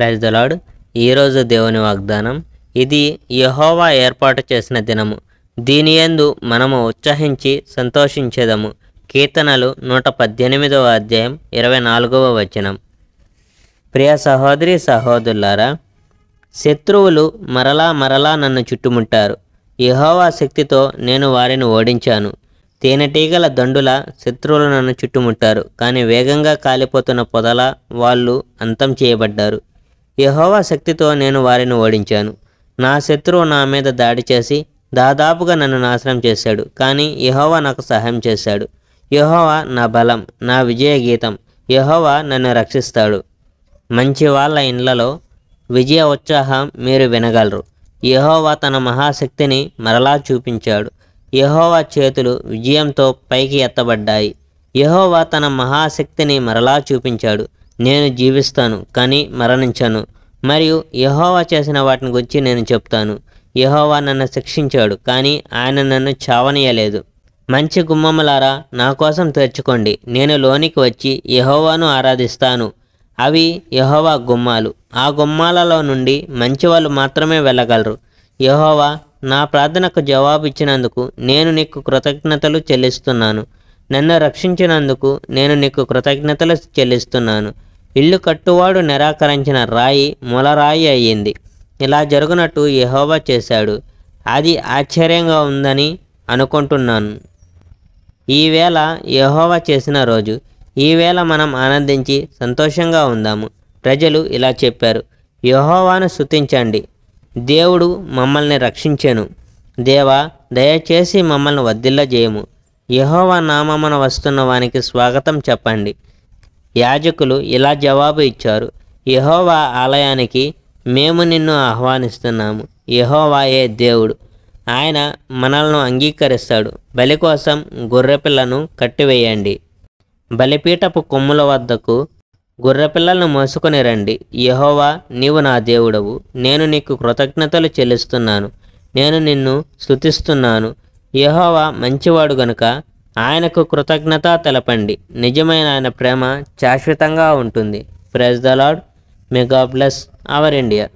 praise the Lord ఈరోజు దేవుని వాగ్దానం ఇది యహోవా ఏర్పాటు చేసిన దినము దీని ఎందు మనము ఉత్సాహించి సంతోషించేదము కీర్తనలు నూట పద్దెనిమిదవ అధ్యాయం ఇరవై నాలుగవ వచనం ప్రియ సహోదరి సహోదరులారా శత్రువులు మరలా మరలా నన్ను చుట్టుముట్టారు యహోవా శక్తితో నేను వారిని ఓడించాను తేనెటీగల దండుల శత్రువులు నన్ను చుట్టుముట్టారు కానీ వేగంగా కాలిపోతున్న పొదల వాళ్ళు అంతం చేయబడ్డారు యహోవా శక్తితో నేను వారిని ఓడించాను నా శత్రువు నా మీద దాడి చేసి దాదాపుగా నన్ను నాశనం చేశాడు కానీ యహోవా నాకు సహాయం చేశాడు యహోవా నా బలం నా విజయ గీతం యహోవా నన్ను రక్షిస్తాడు మంచి వాళ్ళ ఇండ్లలో విజయ ఉత్సాహం మీరు వినగలరు యహోవా తన మహాశక్తిని మరలా చూపించాడు యహోవా చేతులు విజయంతో పైకి ఎత్తబడ్డాయి యహోవా తన మహాశక్తిని మరలా చూపించాడు నేను జీవిస్తాను కానీ మరణించాను మరియు యహోవా చేసిన వాటిని గురించి నేను చెప్తాను యహోవా నన్ను శిక్షించాడు కానీ ఆయన నన్ను చావనీయలేదు మంచి గుమ్మములారా నా కోసం తెచ్చుకోండి నేను లోనికి వచ్చి యహోవాను ఆరాధిస్తాను అవి యహోవా గుమ్మాలు ఆ గుమ్మాలలో నుండి మంచివాళ్ళు మాత్రమే వెళ్ళగలరు యహోవా నా ప్రార్థనకు జవాబు ఇచ్చినందుకు నేను నీకు కృతజ్ఞతలు చెల్లిస్తున్నాను నన్ను రక్షించినందుకు నేను నీకు కృతజ్ఞతలు చెల్లిస్తున్నాను ఇల్లు కట్టువాడు నిరాకరించిన రాయి మొలరాయి అయ్యింది ఇలా జరుగునట్టు యహోవా చేశాడు అది ఆశ్చర్యంగా ఉందని అనుకుంటున్నాను ఈవేళ యహోవా చేసిన రోజు ఈవేళ మనం ఆనందించి సంతోషంగా ఉందాము ప్రజలు ఇలా చెప్పారు యహోవాను శుతించండి దేవుడు మమ్మల్ని రక్షించెను దేవా దయచేసి మమ్మల్ని వద్దిల్ల చేయము యహోవా నామమున వస్తున్న వానికి స్వాగతం చెప్పండి యాజకులు ఇలా జవాబు ఇచ్చారు యహోవా ఆలయానికి మేము నిన్ను ఆహ్వానిస్తున్నాము యహోవాయే దేవుడు ఆయన మనల్ని అంగీకరిస్తాడు బలి కోసం గొర్రెపిల్లను కట్టివేయండి బలిపీఠపు కొమ్ముల వద్దకు గొర్రెపిల్లలను మోసుకొని రండి యహోవా నీవు నా దేవుడవు నేను నీకు కృతజ్ఞతలు చెల్లిస్తున్నాను నేను నిన్ను స్థుతిస్తున్నాను యహోవా మంచివాడు గనుక ఆయనకు కృతజ్ఞత తెలపండి నిజమైన ఆయన ప్రేమ శాశ్వతంగా ఉంటుంది praise the lord mega god our India